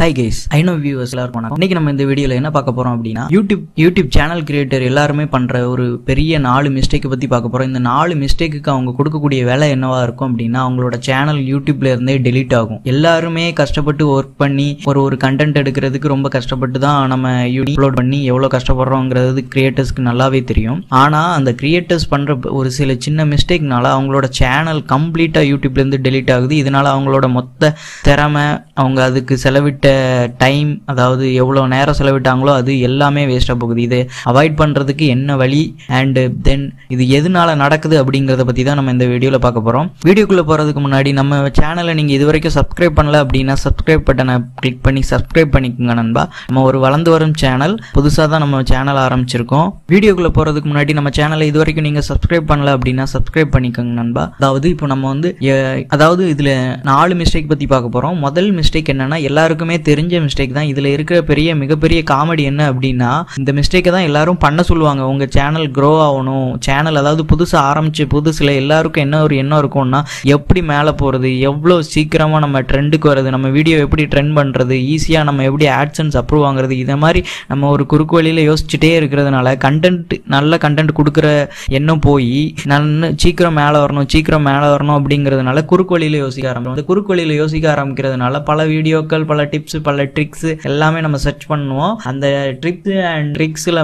hi guys I know viewers எல்லாரும் போனாங்க இன்னைக்கு நம்ம இந்த வீடியோவில் என்ன பார்க்க போகிறோம் அப்படின்னா யூடியூப் யூடியூப் சேனல் கிரியேட்டர் எல்லாருமே பண்ணுற ஒரு பெரிய நாலு மிஸ்டேக்கை பற்றி பார்க்க போகிறோம் இந்த நாலு மிஸ்டேக்குக்கு அவங்க கொடுக்கக்கூடிய வேலை என்னவா இருக்கும் அப்படின்னா அவங்களோட சேனல் யூடியூப்ல இருந்தே டெலீட் ஆகும் எல்லாருமே கஷ்டப்பட்டு ஒர்க் பண்ணி ஒரு ஒரு கண்டென்ட் எடுக்கிறதுக்கு ரொம்ப கஷ்டப்பட்டு தான் நம்ம யூடியூப் அப்லோட் பண்ணி எவ்வளோ கஷ்டப்படுறோங்கிறது கிரியேட்டர்ஸ்க்கு நல்லாவே தெரியும் ஆனால் அந்த கிரியேட்டர்ஸ் பண்ணுற ஒரு சில சின்ன மிஸ்டேக்னால அவங்களோட சேனல் கம்ப்ளீட்டாக யூடியூப்லேருந்து டெலீட் ஆகுது இதனால அவங்களோட மொத்த திறமை அவங்க அதுக்கு செலவிட்ட டைம் அதாவது எவ்வளோ நேரம் செலவிட்டாங்களோ அது எல்லாமே வேஸ்ட்டாக போகுது இதை அவாய்ட் பண்ணுறதுக்கு என்ன வழி அண்டு தென் இது எதனால நடக்குது அப்படிங்கிறத பற்றி தான் நம்ம இந்த வீடியோவில் பார்க்க போகிறோம் வீடியோக்குள்ளே போகிறதுக்கு முன்னாடி நம்ம சேனலை நீங்கள் இது வரைக்கும் சப்ஸ்கிரைப் பண்ணல அப்படின்னா சப்ஸ்கிரைப் பட்டனை கிளிக் பண்ணி சப்ஸ்கிரைப் பண்ணிக்கோங்க நண்பா நம்ம ஒரு வளர்ந்து வரும் சேனல் புதுசாக தான் நம்ம சேனல் ஆரம்பிச்சிருக்கோம் வீடியோக்குள்ளே போகிறதுக்கு முன்னாடி நம்ம சேனலை இது வரைக்கும் நீங்கள் சப்ஸ்கிரைப் பண்ணல அப்படின்னா சப்ஸ்கிரைப் பண்ணிக்கோங்க நண்பா அதாவது இப்போ நம்ம வந்து அதாவது இதில் நாலு மிஸ்டேக் பற்றி பார்க்க போகிறோம் முதல் மிஸ்டேக் என்னென்னா எல்லாருக்குமே தெரிஞ்ச மிஸ்டேக் தான் இதில் இருக்கிற பெரிய மிகப்பெரிய காமெடி என்ன அப்படின்னா இந்த மிஸ்டேக்கை தான் எல்லாரும் பண்ண சொல்லுவாங்க உங்கள் சேனல் க்ரோ ஆகணும் சேனல் அதாவது புதுசாக ஆரம்பிச்சு புதுசில் எல்லாருக்கும் என்ன ஒரு எண்ணம் இருக்கும்னா எப்படி மேலே போகிறது எவ்வளோ சீக்கிரமாக நம்ம ட்ரெண்டுக்கு வர்றது நம்ம வீடியோ எப்படி ட்ரெண்ட் பண்ணுறது ஈஸியாக நம்ம எப்படி ஆட்சன்ஸ் அப்ரூவ் வாங்குறது இதை மாதிரி நம்ம ஒரு குறுக்கு வழியில் யோசிச்சுட்டே இருக்கிறதுனால கண்டென்ட் நல்ல கண்டென்ட் கொடுக்குற எண்ணம் போய் நான் சீக்கிரம் மேலே வரணும் சீக்கிரம் மேலே வரணும் அப்படிங்கிறதுனால குறுக்கு வழியில யோசிக்க ஆரம்பிக்கும் அந்த குறுக்கு வழியில் யோசிக்க ஆரம்பிக்கிறதுனால பல வீடியோக்கள் பல டிப்ஸ் டிப்ஸ் பல ட்ரிக்ஸ் எல்லாமே நம்ம சர்ச் பண்ணுவோம் அந்த ட்ரிப்ஸ் அண்ட் ட்ரிக்ஸில்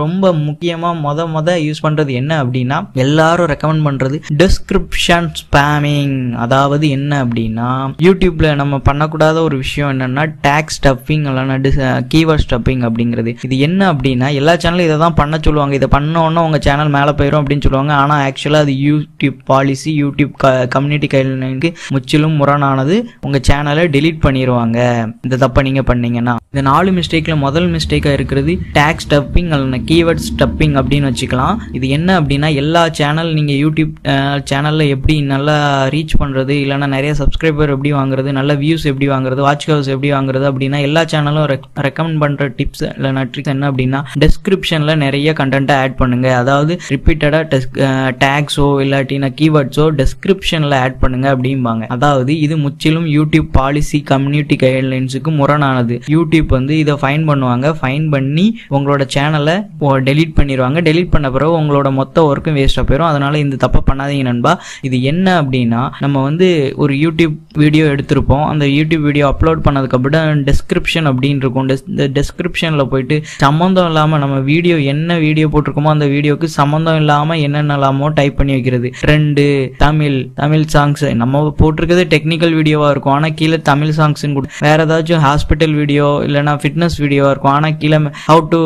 ரொம்ப முக்கியமாக மொத மொத யூஸ் பண்ணுறது என்ன அப்படின்னா எல்லாரும் ரெக்கமெண்ட் பண்ணுறது டிஸ்கிரிப்ஷன் ஸ்பேமிங் அதாவது என்ன அப்படின்னா யூடியூப்பில் நம்ம பண்ணக்கூடாத ஒரு விஷயம் என்னென்னா டேக்ஸ் ஸ்டப்பிங் இல்லைன்னா டிஸ் ஸ்டப்பிங் அப்படிங்கிறது இது என்ன அப்படின்னா எல்லா சேனலும் இதை தான் பண்ண சொல்லுவாங்க இதை பண்ணோன்னா உங்கள் சேனல் மேலே போயிடும் அப்படின்னு சொல்லுவாங்க ஆனால் ஆக்சுவலாக அது யூடியூப் பாலிசி யூடியூப் க கம்யூனிட்டி கைட்லைனுக்கு முற்றிலும் முரணானது உங்கள் சேனலை டெலீட் பண்ணிடுவாங்க இந்த தப்பை நீங்கள் பண்ணீங்கன்னா இந்த நாலு மிஸ்டேக்கில் முதல் மிஸ்டேக்காக இருக்கிறது டேக்ஸ் ஸ்டப்பிங் அல்ல கீவேர்ட் ஸ்டப்பிங் அப்படின்னு வச்சுக்கலாம் இது என்ன அப்படின்னா எல்லா சேனல் நீங்கள் யூடியூப் சேனலில் எப்படி நல்லா ரீச் பண்ணுறது இல்லைனா நிறைய சப்ஸ்கிரைபர் எப்படி வாங்குறது நல்ல வியூஸ் எப்படி வாங்குறது வாட்ச் கவர்ஸ் எப்படி வாங்குறது அப்படின்னா எல்லா சேனலும் ரெக்கமெண்ட் பண்ணுற டிப்ஸ் இல்லைனா ட்ரிக்ஸ் என்ன அப்படின்னா டெஸ்கிரிப்ஷனில் நிறைய கண்டென்ட்டை ஆட் பண்ணுங்கள் அதாவது ரிப்பீட்டடாக டெஸ்க் டேக்ஸோ இல்லாட்டினா கீவேர்ட்ஸோ டெஸ்கிரிப்ஷனில் ஆட் பண்ணுங்கள் அப்படிம்பாங்க அதாவது இது முற்றிலும் யூடியூப் பாலிசி கம்யூனிட்டி கைட்லைன்ஸ் ஆடியன்ஸுக்கு முரணானது யூடியூப் வந்து இதை ஃபைன் பண்ணுவாங்க ஃபைன் பண்ணி உங்களோட சேனலை டெலீட் பண்ணிடுவாங்க டெலீட் பண்ண பிறகு உங்களோட மொத்த ஒர்க்கும் வேஸ்ட்டாக போயிடும் அதனால் இந்த தப்பை பண்ணாதீங்க நண்பா இது என்ன அப்படின்னா நம்ம வந்து ஒரு யூடியூப் வீடியோ எடுத்திருப்போம் அந்த யூடியூப் வீடியோ அப்லோட் பண்ணதுக்கப்புறம் டெஸ்கிரிப்ஷன் அப்படின்னு இருக்கும் இந்த டெஸ்கிரிப்ஷனில் போயிட்டு சம்மந்தம் இல்லாமல் நம்ம வீடியோ என்ன வீடியோ போட்டிருக்கோமோ அந்த வீடியோக்கு சம்மந்தம் இல்லாமல் என்னென்னலாமோ டைப் பண்ணி வைக்கிறது ட்ரெண்டு தமிழ் தமிழ் சாங்ஸ் நம்ம போட்டிருக்கிறது டெக்னிக்கல் வீடியோவாக இருக்கும் ஆனால் கீழே தமிழ் சாங்ஸ்ன்னு கூட வேறு ஏதாவது ஏதாச்சும் ஹாஸ்பிட்டல் வீடியோ இல்லைனா ஃபிட்னஸ் வீடியோவாக இருக்கும் ஆனால் கீழே ஹவு டு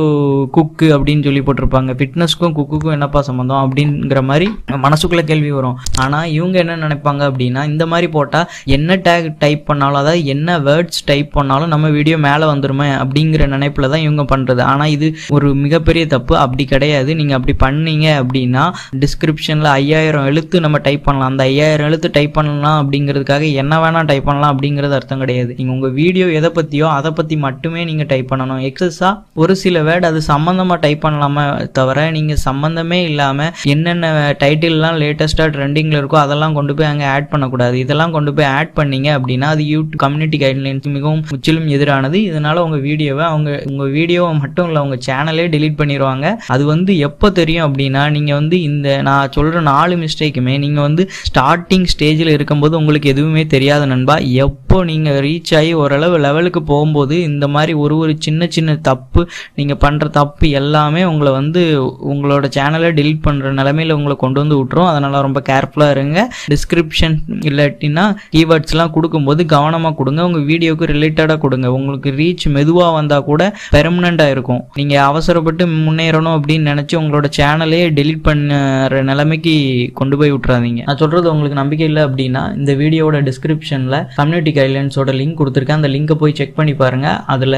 குக்கு அப்படின்னு சொல்லி போட்டிருப்பாங்க ஃபிட்னஸ்க்கும் குக்குக்கும் என்னப்பா சம்மந்தம் அப்படிங்கிற மாதிரி மனசுக்குள்ளே கேள்வி வரும் ஆனால் இவங்க என்ன நினைப்பாங்க அப்படின்னா இந்த மாதிரி போட்டால் என்ன டேக் டைப் பண்ணாலும் அதாவது என்ன வேர்ட்ஸ் டைப் பண்ணாலும் நம்ம வீடியோ மேலே வந்துருமே அப்படிங்கிற நினைப்பில் தான் இவங்க பண்ணுறது ஆனால் இது ஒரு மிகப்பெரிய தப்பு அப்படி கிடையாது நீங்கள் அப்படி பண்ணீங்க அப்படின்னா டிஸ்கிரிப்ஷனில் ஐயாயிரம் எழுத்து நம்ம டைப் பண்ணலாம் அந்த ஐயாயிரம் எழுத்து டைப் பண்ணலாம் அப்படிங்கிறதுக்காக என்ன வேணால் டைப் பண்ணலாம் அப்படிங்கிறது அர்த்தம் கிடையாது நீங்கள் உங்கள் வீடியோ வீடியோ எதை பற்றியோ அதை பற்றி மட்டுமே நீங்கள் டைப் பண்ணணும் எக்ஸஸாக ஒரு சில வேர்டு அது சம்மந்தமாக டைப் பண்ணலாமே தவிர நீங்கள் சம்மந்தமே இல்லாமல் என்னென்ன டைட்டில்லாம் லேட்டஸ்ட்டாக ட்ரெண்டிங்கில் இருக்கோ அதெல்லாம் கொண்டு போய் அங்கே ஆட் பண்ணக்கூடாது இதெல்லாம் கொண்டு போய் ஆட் பண்ணீங்க அப்படின்னா அது யூடியூப் கம்யூனிட்டி கைட்லைன்ஸ் மிகவும் முற்றிலும் எதிரானது இதனால் உங்கள் வீடியோவை அவங்க உங்கள் வீடியோவை மட்டும் இல்லை உங்கள் சேனலே டிலீட் பண்ணிடுவாங்க அது வந்து எப்போ தெரியும் அப்படின்னா நீங்கள் வந்து இந்த நான் சொல்கிற நாலு மிஸ்டேக்குமே நீங்கள் வந்து ஸ்டார்டிங் ஸ்டேஜில் இருக்கும்போது உங்களுக்கு எதுவுமே தெரியாத நண்பா எப் இப்போது நீங்கள் ரீச் ஆகி ஓரளவு லெவலுக்கு போகும்போது இந்த மாதிரி ஒரு ஒரு சின்ன சின்ன தப்பு நீங்கள் பண்ணுற தப்பு எல்லாமே உங்களை வந்து உங்களோட சேனலை டிலீட் பண்ணுற நிலமையில் உங்களை கொண்டு வந்து விட்டுரும் அதனால் ரொம்ப கேர்ஃபுல்லாக இருங்க டிஸ்கிரிப்ஷன் இல்லாட்டினா கீவேர்ட்ஸ்லாம் கொடுக்கும்போது கவனமாக கொடுங்க உங்கள் வீடியோவுக்கு ரிலேட்டடாக கொடுங்க உங்களுக்கு ரீச் மெதுவாக வந்தால் கூட பெர்மனண்ட்டாக இருக்கும் நீங்கள் அவசரப்பட்டு முன்னேறணும் அப்படின்னு நினச்சி உங்களோட சேனலே டெலிட் பண்ணுற நிலைமைக்கு கொண்டு போய் விட்டுறாதீங்க நான் சொல்கிறது உங்களுக்கு நம்பிக்கை இல்லை அப்படின்னா இந்த வீடியோட டிஸ்கிரிப்ஷனில் கம்யூனிட்டி கைட்லைன்ஸோட லிங்க் கொடுத்துருக்கேன் அந்த லிங்கை போய் செக் பண்ணி பாருங்கள் அதில்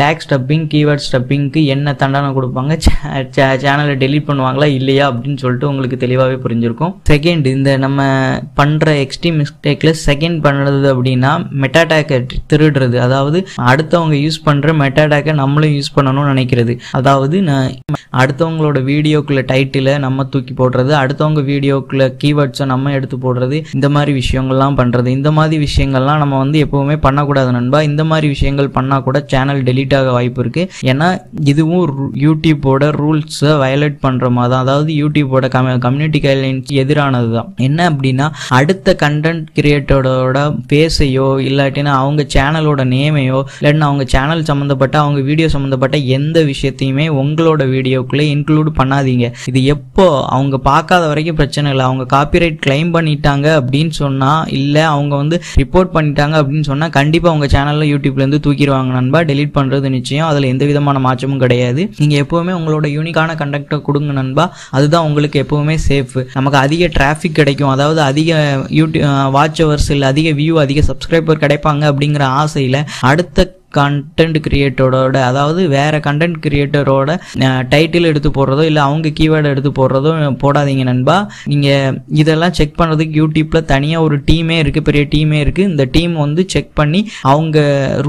டேக்ஸ் ஸ்டப்பிங் கீவேர்ட் ஸ்டப்பிங்க்கு என்ன தண்டனை கொடுப்பாங்க சேனலை டெலீட் பண்ணுவாங்களா இல்லையா அப்படின்னு சொல்லிட்டு உங்களுக்கு தெளிவாகவே புரிஞ்சிருக்கும் செகண்ட் இந்த நம்ம பண்ணுற எக்ஸ்ட்ரீம் மிஸ்டேக்கில் செகண்ட் பண்ணுறது அப்படின்னா மெட்டாடேக்கை திருடுறது அதாவது அடுத்தவங்க யூஸ் பண்ணுற மெட்டாடேக்கை நம்மளும் யூஸ் பண்ணணும்னு நினைக்கிறது அதாவது நான் அடுத்தவங்களோட வீடியோக்குள்ள டைட்டிலை நம்ம தூக்கி போடுறது அடுத்தவங்க வீடியோக்குள்ள கீவேர்ட்ஸை நம்ம எடுத்து போடுறது இந்த மாதிரி விஷயங்கள்லாம் பண்ணுறது இந்த மாதிரி விஷயங்கள்லாம் நம்ம வந்து எப்பவுமே பண்ணக்கூடாது நண்பா இந்த மாதிரி விஷயங்கள் பண்ணால் கூட சேனல் டெலிட் ஆக வாய்ப்பு இருக்குது ஏன்னா இதுவும் யூடியூப்போட ரூல்ஸை வயலேட் பண்ணுற மாதிரி தான் அதாவது யூடியூப்போட கம் கம்யூனிட்டி கைட்லைன்ஸ் எதிரானது தான் என்ன அப்படின்னா அடுத்த கண்டென்ட் கிரியேட்டரோட பேஸையோ இல்லாட்டினா அவங்க சேனலோட நேமையோ இல்லைன்னா அவங்க சேனல் சம்மந்தப்பட்ட அவங்க வீடியோ சம்மந்தப்பட்ட எந்த விஷயத்தையுமே உங்களோட வீடியோக்குள்ளே இன்க்ளூட் பண்ணாதீங்க இது எப்போ அவங்க பார்க்காத வரைக்கும் பிரச்சனை இல்லை அவங்க காப்பிரைட் கிளைம் பண்ணிட்டாங்க அப்படின்னு சொன்னால் இல்லை அவங்க வந்து ரிப்போர்ட் பண்ணிட்டாங்க பண்ணிட்டாங்க அப்படின்னு சொன்னால் கண்டிப்பாக உங்கள் சேனலில் யூடியூப்லேருந்து தூக்கிடுவாங்க நண்பா டெலிட் பண்ணுறது நிச்சயம் அதில் எந்த விதமான மாற்றமும் கிடையாது நீங்கள் எப்போவுமே உங்களோட யூனிக்கான கண்டக்டை கொடுங்க நண்பா அதுதான் உங்களுக்கு எப்போவுமே சேஃப் நமக்கு அதிக டிராஃபிக் கிடைக்கும் அதாவது அதிக யூடியூ வாட்ச் அவர்ஸ் இல்லை அதிக வியூ அதிக சப்ஸ்கிரைபர் கிடைப்பாங்க அப்படிங்கிற ஆசையில் அடுத்த கண்டென்ட் கிரியேட்டரோட அதாவது வேறு கண்டென்ட் கிரியேட்டரோட டைட்டில் எடுத்து போடுறதோ இல்லை அவங்க கீவேர்டு எடுத்து போடுறதோ போடாதீங்க நண்பா நீங்கள் இதெல்லாம் செக் பண்ணுறதுக்கு யூடியூப்பில் தனியாக ஒரு டீமே இருக்குது பெரிய டீமே இருக்குது இந்த டீம் வந்து செக் பண்ணி அவங்க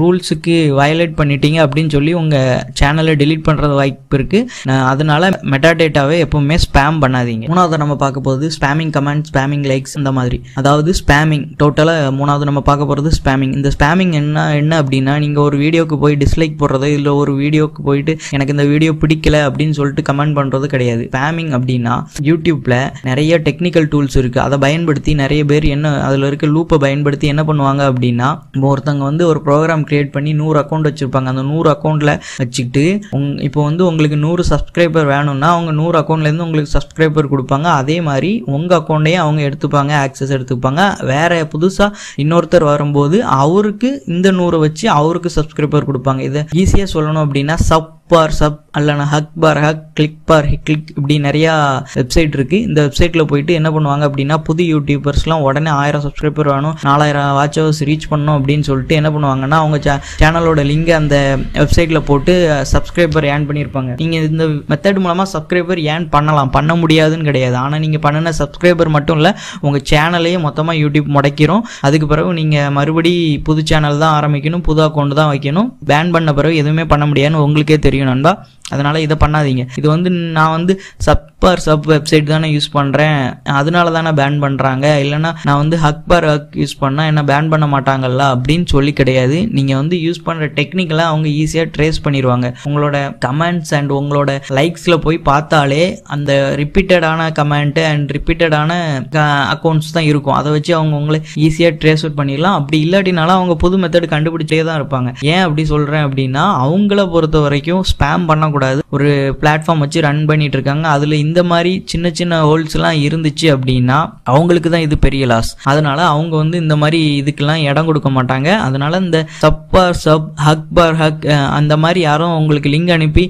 ரூல்ஸுக்கு வயலேட் பண்ணிட்டீங்க அப்படின்னு சொல்லி உங்கள் சேனலை டிலீட் பண்ணுறது வாய்ப்பு இருக்குது அதனால் மெட்டாடேட்டாவே எப்போவுமே ஸ்பேம் பண்ணாதீங்க மூணாவது நம்ம பார்க்க போகிறது ஸ்பேமிங் கமெண்ட் ஸ்பேமிங் லைக்ஸ் இந்த மாதிரி அதாவது ஸ்பேமிங் டோட்டலாக மூணாவது நம்ம பார்க்க போகிறது ஸ்பேமிங் இந்த ஸ்பேமிங் என்ன என்ன அப்படின்னா நீங்கள் ஒரு வீடியோக்கு போய் டிஸ்லைக் போடுறதோ இல்லை ஒரு வீடியோக்கு போயிட்டு எனக்கு இந்த வீடியோ பிடிக்கல அப்படின்னு சொல்லிட்டு கமெண்ட் பண்ணுறது கிடையாது ஸ்பேமிங் அப்படின்னா யூடியூப்பில் நிறைய டெக்னிக்கல் டூல்ஸ் இருக்குது அதை பயன்படுத்தி நிறைய பேர் என்ன அதில் இருக்க லூப்பை பயன்படுத்தி என்ன பண்ணுவாங்க அப்படின்னா ஒருத்தவங்க வந்து ஒரு ப்ரோக்ராம் கிரியேட் பண்ணி நூறு அக்கௌண்ட் வச்சுருப்பாங்க அந்த நூறு அக்கௌண்ட்டில் வச்சுக்கிட்டு உங் இப்போ வந்து உங்களுக்கு நூறு சப்ஸ்கிரைபர் வேணும்னா அவங்க நூறு அக்கௌண்ட்லேருந்து உங்களுக்கு சப்ஸ்கிரைபர் கொடுப்பாங்க அதே மாதிரி உங்கள் அக்கௌண்ட்டையும் அவங்க எடுத்துப்பாங்க ஆக்சஸ் எடுத்துப்பாங்க வேற புதுசாக இன்னொருத்தர் வரும்போது அவருக்கு இந்த நூறு வச்சு அவருக்கு சப்ஸ்கிரைபர் கொடுப்பாங்க இதை ஈஸியாக சொல்லணும் அப்படின்னா சப் பார் சப் அல்லனா hug for hug click for click இப்படி நிறையா வெப்சைட் இருக்குது இந்த வெப்சைட்டில் போயிட்டு என்ன பண்ணுவாங்க அப்படின்னா புது யூடியூபர்ஸ்லாம் உடனே ஆயிரம் சப்ஸ்கிரைபர் வேணும் நாலாயிரம் வாட்ச் ஹவர்ஸ் ரீச் பண்ணணும் அப்படின்னு சொல்லிட்டு என்ன பண்ணுவாங்கன்னா அவங்க சேனலோட லிங்க் அந்த வெப்சைட்டில் போட்டு சப்ஸ்கிரைபர் ஏன் பண்ணியிருப்பாங்க நீங்கள் இந்த மெத்தட் மூலமாக சப்ஸ்கிரைபர் ஏன் பண்ணலாம் பண்ண முடியாதுன்னு கிடையாது ஆனால் நீங்கள் பண்ணின சப்ஸ்கிரைபர் மட்டும் இல்லை உங்கள் சேனலையே மொத்தமாக யூடியூப் முடக்கிறோம் அதுக்கு பிறகு நீங்கள் மறுபடி புது சேனல் தான் ஆரம்பிக்கணும் புது அக்கௌண்ட் தான் வைக்கணும் பேன் பண்ண பிறகு எதுவுமே பண்ண முடியாதுன்னு உங்களுக்கே தெரியும் பிரியும் நண்பா அதனால் இதை பண்ணாதீங்க இது வந்து நான் வந்து சப்பர் சப் வெப்சைட் தானே யூஸ் பண்ணுறேன் அதனால தானே பேன் பண்ணுறாங்க இல்லைனா நான் வந்து ஹக்பர் ஹக் யூஸ் பண்ணால் என்ன பேன் பண்ண மாட்டாங்கல்ல அப்படின்னு சொல்லி கிடையாது நீங்கள் வந்து யூஸ் பண்ணுற டெக்னிக்கெல்லாம் அவங்க ஈஸியாக ட்ரேஸ் பண்ணிடுவாங்க உங்களோட கமெண்ட்ஸ் அண்ட் உங்களோட லைக்ஸில் போய் பார்த்தாலே அந்த ரிப்பீட்டடான கமெண்ட்டு அண்ட் ரிப்பீட்டடான அக்கௌண்ட்ஸ் தான் இருக்கும் அதை வச்சு அவங்க உங்களை ஈஸியாக ட்ரேஸ் அவுட் பண்ணிடலாம் அப்படி இல்லாட்டினாலும் அவங்க புது மெத்தட் கண்டுபிடிச்சே தான் இருப்பாங்க ஏன் அப்படி சொல்கிறேன் அப்படின்னா அவங்கள பொறுத்த வரைக்கும் ஸ்பேம் பண்ணக்கூடாது பண்ணக்கூடாது ஒரு பிளாட்ஃபார்ம் வச்சு ரன் பண்ணிட்டு இருக்காங்க அதில் இந்த மாதிரி சின்ன சின்ன ஹோல்ஸ்லாம் இருந்துச்சு அப்படின்னா அவங்களுக்கு தான் இது பெரிய லாஸ் அதனால அவங்க வந்து இந்த மாதிரி இதுக்கெல்லாம் இடம் கொடுக்க மாட்டாங்க அதனால இந்த sub for sub hug for hug அந்த மாதிரி யாரும் உங்களுக்கு லிங்க் அனுப்பி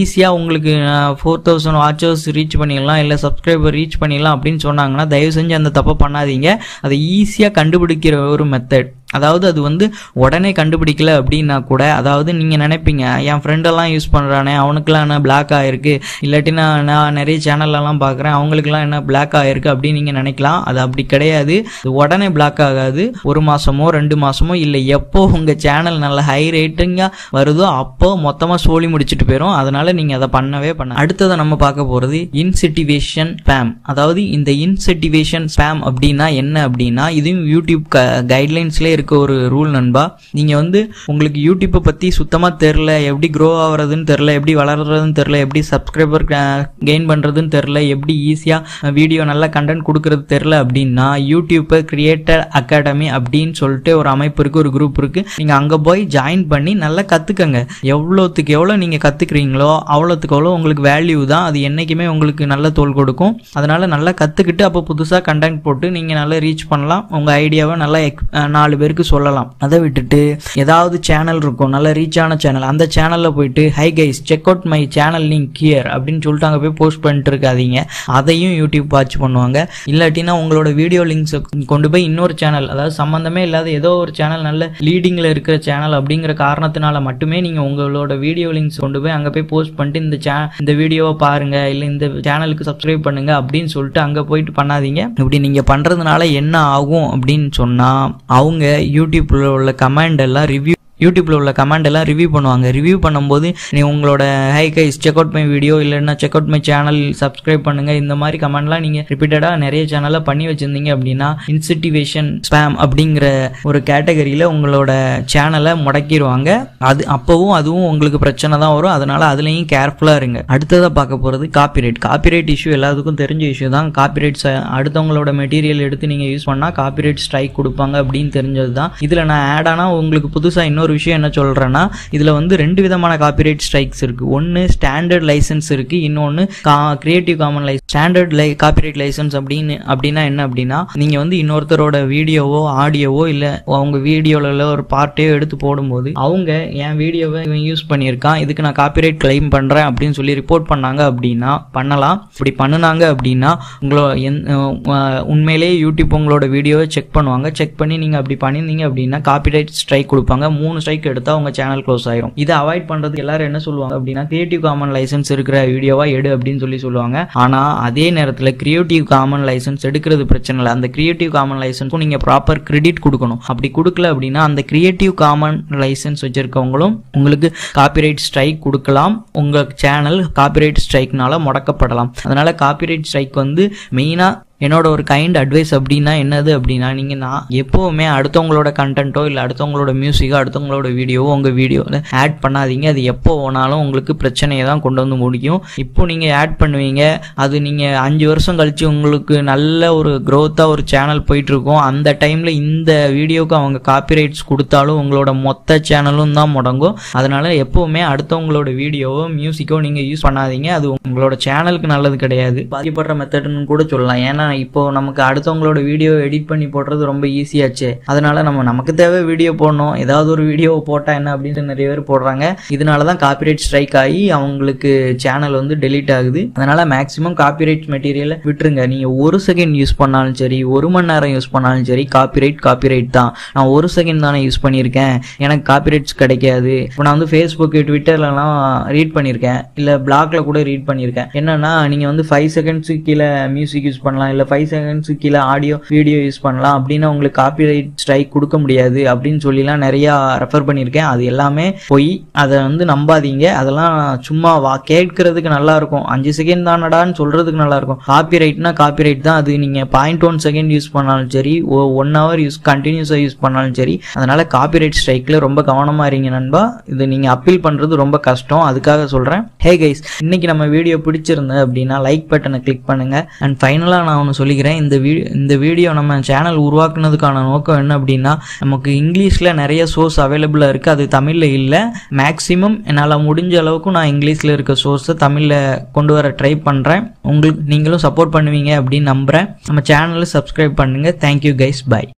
ஈஸியாக உங்களுக்கு ஃபோர் தௌசண்ட் வாட்சர்ஸ் ரீச் பண்ணிடலாம் இல்லை சப்ஸ்கிரைபர் ரீச் பண்ணிடலாம் அப்படின்னு சொன்னாங்கன்னா தயவு செஞ்சு அந்த தப்பை பண்ணாதீங்க அதை ஈஸியாக கண்டுபிடிக்கிற ஒரு மெத்தட் அதாவது அது வந்து உடனே கண்டுபிடிக்கல அப்படின்னா கூட அதாவது நீங்கள் நினைப்பீங்க என் ஃப்ரெண்டெல்லாம் யூஸ் பண்ணுறானே அவனுக்குலாம் என்ன பிளாக் ஆகிருக்கு இல்லாட்டி நான் நான் நிறைய சேனல்லலாம் பார்க்குறேன் அவங்களுக்குலாம் என்ன பிளாக் ஆகிருக்கு அப்படின்னு நீங்கள் நினைக்கலாம் அது அப்படி கிடையாது உடனே பிளாக் ஆகாது ஒரு மாதமோ ரெண்டு மாதமோ இல்லை எப்போ உங்கள் சேனல் நல்ல ஹை ரேட்டிங்காக வருதோ அப்போ மொத்தமாக சோழி முடிச்சுட்டு போயிடும் அதனால் நீங்கள் அதை பண்ணவே பண்ண அடுத்ததை நம்ம பார்க்க போகிறது இன்சிட்டிவேஷன் ஸ்பேம் அதாவது இந்த இன்சிட்டிவேஷன் ஸ்பேம் அப்படின்னா என்ன அப்படின்னா இதுவும் யூடியூப் க கைட்லைன்ஸ்லேயே இருக்க ஒரு ரூல் நண்பா நீங்கள் வந்து உங்களுக்கு யூடியூப்பை பற்றி சுத்தமாக தெரில எப்படி க்ரோ ஆகிறதுன்னு தெரில எப்படி வளர்கிறதுன்னு தெரில எப்படி சப்ஸ்கிரைபர் கெயின் பண்ணுறதுன்னு தெரில எப்படி ஈஸியாக வீடியோ நல்லா கண்டென்ட் கொடுக்கறது தெரில அப்படின்னா யூடியூப்பை கிரியேட்டர் அகாடமி அப்படின்னு சொல்லிட்டு ஒரு அமைப்பு இருக்குது ஒரு குரூப் இருக்குது நீங்கள் அங்கே போய் ஜாயின் பண்ணி நல்லா கற்றுக்கங்க எவ்வளோத்துக்கு எவ்வளோ நீங்கள் கற்றுக்குறீங்களோ அவ்வளோத்துக்கு அவ்வளோ உங்களுக்கு வேல்யூ தான் அது என்றைக்குமே உங்களுக்கு நல்ல தோல் கொடுக்கும் அதனால் நல்லா கற்றுக்கிட்டு அப்போ புதுசாக கண்டென்ட் போட்டு நீங்கள் நல்லா ரீச் பண்ணலாம் உங்கள் ஐடியாவை நல்லா நாலு பேர் பேருக்கு சொல்லலாம் அதை விட்டுட்டு ஏதாவது சேனல் இருக்கும் நல்ல ரீச் ஆன சேனல் அந்த சேனலில் போயிட்டு hi guys check out my channel link here அப்படின்னு சொல்லிட்டு அங்கே போய் போஸ்ட் பண்ணிட்டு இருக்காதீங்க அதையும் யூடியூப் வாட்ச் பண்ணுவாங்க இல்லாட்டினா உங்களோட வீடியோ லிங்க்ஸ் கொண்டு போய் இன்னொரு சேனல் அதாவது சம்மந்தமே இல்லாத ஏதோ ஒரு சேனல் நல்ல லீடிங்கில் இருக்கிற சேனல் அப்படிங்கிற காரணத்தினால மட்டுமே நீங்கள் உங்களோட வீடியோ லிங்க்ஸ் கொண்டு போய் அங்கே போய் போஸ்ட் பண்ணிட்டு இந்த சே இந்த வீடியோவை பாருங்கள் இல்லை இந்த சேனலுக்கு சப்ஸ்கிரைப் பண்ணுங்க அப்படின்னு சொல்லிட்டு அங்கே போயிட்டு பண்ணாதீங்க இப்படி நீங்கள் பண்ணுறதுனால என்ன ஆகும் அப்படின்னு சொன்னால் அவங்க யூடியூப்பில் உள்ள கமெண்ட் எல்லாம் ரிவ்யூ யூடியூப்பில் உள்ள கமெண்ட் எல்லாம் ரிவ்யூ பண்ணுவாங்க ரிவ்யூ பண்ணும்போது நீ உங்களோட hi guys check out my video இல்லைன்னா check out my channel subscribe பண்ணுங்க இந்த மாதிரி கமெண்ட்லாம் நீங்கள் ரிப்பீட்டடாக நிறைய சேனலில் பண்ணி வச்சுருந்தீங்க அப்படின்னா இன்சிட்டிவேஷன் ஸ்பேம் அப்படிங்கிற ஒரு கேட்டகரியில் உங்களோட சேனலை முடக்கிடுவாங்க அது அப்போவும் அதுவும் உங்களுக்கு பிரச்சனை தான் வரும் அதனால் அதுலேயும் கேர்ஃபுல்லாக இருங்க அடுத்ததாக பார்க்க போகிறது காப்பிரைட் காப்பிரைட் இஷ்யூ எல்லாத்துக்கும் தெரிஞ்ச இஷ்யூ தான் காப்பிரைட் அடுத்தவங்களோட மெட்டீரியல் எடுத்து நீங்கள் யூஸ் பண்ணால் காப்பிரைட் ஸ்ட்ரைக் கொடுப்பாங்க அப்படின்னு தெரிஞ்சது தான் இதில் நான் ஆட் ஆனால் உங்களுக்கு புதுசாக இன்னொரு ஒரு விஷயம் என்ன சொல்கிறேன்னா இதில் வந்து ரெண்டு விதமான காப்பிரைட் ஸ்ட்ரைக்ஸ் இருக்குது ஒன்று ஸ்டாண்டர்ட் லைசன்ஸ் இருக்குது இன்னொன்று கா கிரியேட்டிவ் காமன் லைசன்ஸ் ஸ்டாண்டர்ட் லை காப்பிரைட் லைசன்ஸ் அப்படின்னு அப்படின்னா என்ன அப்படின்னா நீங்கள் வந்து இன்னொருத்தரோட வீடியோவோ ஆடியோவோ இல்லை அவங்க வீடியோவில் ஒரு பார்ட்டையோ எடுத்து போடும்போது அவங்க என் வீடியோவை இவன் யூஸ் பண்ணியிருக்கான் இதுக்கு நான் காப்பிரைட் கிளைம் பண்ணுறேன் அப்படின்னு சொல்லி ரிப்போர்ட் பண்ணாங்க அப்படின்னா பண்ணலாம் இப்படி பண்ணினாங்க அப்படின்னா உங்களோட உண்மையிலேயே யூடியூப் உங்களோட வீடியோவை செக் பண்ணுவாங்க செக் பண்ணி நீங்கள் அப்படி பண்ணியிருந்தீங்க அப்படின்னா காப்பிரைட் ஸ்ட்ரைக் கொடுப்பாங்க மூணு ஸ்ட்ரைக் எடுத்தால் உங்கள் சேனல் க்ளோஸ் ஆயிரும் இதை அவாய்ட் பண்ணுறது எல்லாரும் என்ன சொல்லுவாங்க அப்படின்னா கிரியேட்டிவ் காமன் லைசன்ஸ் இருக்கிற வீடியோவா எடு அப்படின்னு சொல்லி சொல்லுவாங்க ஆனால் அதே நேரத்தில் கிரியேட்டிவ் காமன் லைசன்ஸ் எடுக்கிறது பிரச்சனை இல்லை அந்த கிரியேட்டிவ் காமன் லைசன்ஸும் நீங்கள் ப்ராப்பர் கிரெடிட் கொடுக்கணும் அப்படி கொடுக்கல அப்படின்னா அந்த கிரியேட்டிவ் காமன் லைசன்ஸ் வச்சிருக்கவங்களும் உங்களுக்கு காப்பிரைட் ஸ்ட்ரைக் கொடுக்கலாம் உங்கள் சேனல் காப்பிரைட் ஸ்ட்ரைக்னால முடக்கப்படலாம் அதனால காப்பிரைட் ஸ்ட்ரைக் வந்து மெயினாக என்னோட ஒரு கைண்ட் அட்வைஸ் அப்படின்னா என்னது அப்படின்னா நீங்கள் நான் எப்போவுமே அடுத்தவங்களோட கண்டென்ட்டோ இல்லை அடுத்தவங்களோட மியூசிக்கோ அடுத்தவங்களோட வீடியோவோ உங்கள் வீடியோவில் ஆட் பண்ணாதீங்க அது எப்போ போனாலும் உங்களுக்கு பிரச்சனையை தான் கொண்டு வந்து முடிக்கும் இப்போ நீங்கள் ஆட் பண்ணுவீங்க அது நீங்கள் அஞ்சு வருஷம் கழித்து உங்களுக்கு நல்ல ஒரு க்ரோத்தாக ஒரு சேனல் போயிட்டுருக்கோம் அந்த டைமில் இந்த வீடியோவுக்கு அவங்க காப்பிரைட்ஸ் கொடுத்தாலும் உங்களோட மொத்த சேனலும் தான் முடங்கும் அதனால் எப்போவுமே அடுத்தவங்களோட வீடியோவோ மியூசிக்கோ நீங்கள் யூஸ் பண்ணாதீங்க அது உங்களோட சேனலுக்கு நல்லது கிடையாது பாதிப்படுற மெத்தட்னு கூட சொல்லலாம் ஏன்னா இப்போது நமக்கு அடுத்தவங்களோட வீடியோ எடிட் பண்ணி போடுறது ரொம்ப ஈஸியாச்சு அதனால நம்ம நமக்கு தேவை வீடியோ போடணும் ஏதாவது ஒரு வீடியோ போட்டால் என்ன அப்படின்ட்டு நிறைய பேர் போடுறாங்க இதனால தான் காப்பிரைட் ஸ்ட்ரைக் ஆகி அவங்களுக்கு சேனல் வந்து டெலீட் ஆகுது அதனால் மேக்ஸிமம் காப்பிரைட் மெட்டீரியலை விட்டுருங்க நீங்கள் ஒரு செகண்ட் யூஸ் பண்ணாலும் சரி ஒரு மணி நேரம் யூஸ் பண்ணாலும் சரி காப்பிரைட் காப்பிரைட் தான் நான் ஒரு செகண்ட் தானே யூஸ் பண்ணியிருக்கேன் எனக்கு காப்பிரைட்ஸ் கிடைக்காது இப்போ நான் வந்து ஃபேஸ்புக் ட்விட்டர்லலாம் ரீட் பண்ணியிருக்கேன் இல்லை பிளாக்ல கூட ரீட் பண்ணியிருக்கேன் என்னன்னா நீங்கள் வந்து ஃபைவ் செகண்ட்ஸுக்கு கீழே மியூசிக் யூஸ் பண்ணலாம் இல்லை இல்லை ஃபைவ் செகண்ட்ஸு கீழே ஆடியோ வீடியோ யூஸ் பண்ணலாம் அப்படின்னு அவங்களுக்கு காப்பிரைட் ஸ்ட்ரைக் கொடுக்க முடியாது அப்படின்னு சொல்லிலாம் நிறையா ரெஃபர் பண்ணியிருக்கேன் அது எல்லாமே போய் அதை வந்து நம்பாதீங்க அதெல்லாம் சும்மா வா கேட்கறதுக்கு நல்லா இருக்கும் அஞ்சு செகண்ட் தானடான்னு சொல்றதுக்கு நல்லா இருக்கும் காப்பிரைட்னா காப்பிரைட் தான் அது நீங்கள் பாயிண்ட் ஒன் செகண்ட் யூஸ் பண்ணாலும் சரி ஒன் ஹவர் யூஸ் கண்டினியூஸாக யூஸ் பண்ணாலும் சரி அதனால காப்பிரைட் ஸ்ட்ரைக்கில் ரொம்ப கவனமாக இருங்க நண்பா இது நீங்கள் அப்பீல் பண்ணுறது ரொம்ப கஷ்டம் அதுக்காக சொல்கிறேன் ஹே கைஸ் இன்னைக்கு நம்ம வீடியோ பிடிச்சிருந்தேன் அப்படின்னா லைக் பட்டனை கிளிக் பண்ணுங்க அண்ட் ஃபைனலாக நான் ஒன்று சொல்லிக்கிறேன் இந்த வீ இந்த வீடியோ நம்ம சேனல் உருவாக்குனதுக்கான நோக்கம் என்ன அப்படின்னா நமக்கு இங்கிலீஷில் நிறைய சோர்ஸ் அவைலபிளாக இருக்குது அது தமிழில் இல்லை மேக்ஸிமம் என்னால் முடிஞ்ச அளவுக்கு நான் இங்கிலீஷில் இருக்க சோர்ஸை தமிழில் கொண்டு வர ட்ரை பண்ணுறேன் உங்களுக்கு நீங்களும் சப்போர்ட் பண்ணுவீங்க அப்படின்னு நம்புகிறேன் நம்ம சேனலை சப்ஸ்கிரைப் பண்ணுங்கள் தேங்க்யூ கைஸ் பாய்